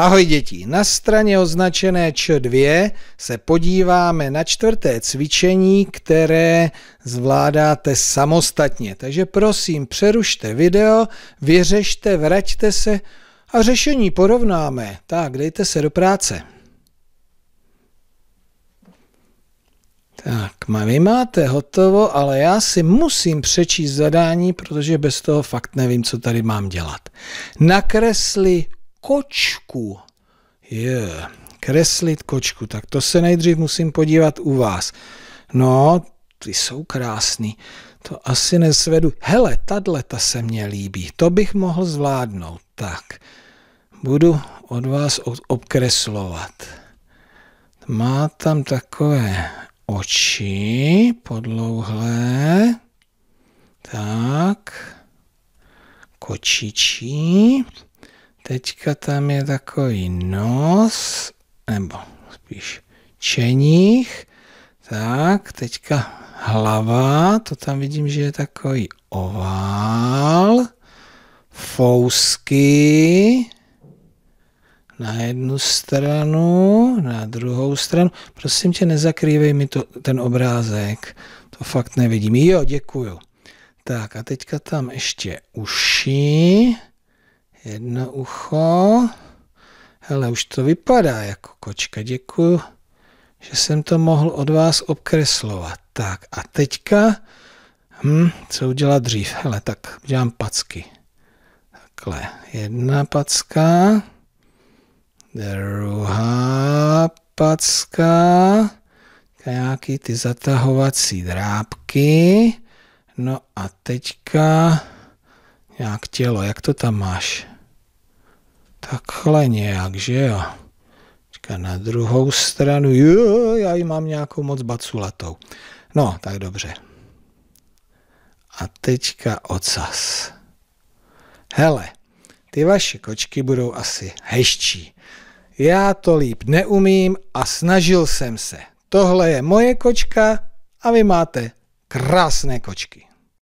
Ahoj děti, na straně označené Č2 se podíváme na čtvrté cvičení, které zvládáte samostatně. Takže prosím, přerušte video, vyřešte, vraťte se a řešení porovnáme. Tak, dejte se do práce. Tak, vy máte hotovo, ale já si musím přečíst zadání, protože bez toho fakt nevím, co tady mám dělat. Nakresli kočku. Je, yeah. kreslit kočku, tak to se nejdřív musím podívat u vás. No, ty jsou krásný. To asi nesvedu. Hele, tadle ta se mně líbí. To bych mohl zvládnout. Tak, budu od vás obkreslovat. Má tam takové oči podlouhlé. Tak, kočičí. Teďka tam je takový nos, nebo spíš čeních. Tak, teďka hlava, to tam vidím, že je takový ovál. Fousky na jednu stranu, na druhou stranu. Prosím tě, nezakrývej mi to, ten obrázek. To fakt nevidím. Jo, děkuju. Tak a teďka tam ještě uši. Jedno ucho. Hele, už to vypadá jako kočka. Děkuju, že jsem to mohl od vás obkreslovat. Tak a teďka, hm, co udělat dřív? Hele, tak dělám packy. Takhle, jedna packa, druhá packa, nějaký ty zatahovací drápky, no a teďka jak tělo, jak to tam máš? Takhle nějak, že jo? Teďka na druhou stranu, jo, já ji mám nějakou moc baculatou. No, tak dobře. A teďka ocas. Hele, ty vaše kočky budou asi heščí. Já to líp neumím a snažil jsem se. Tohle je moje kočka a vy máte krásné kočky.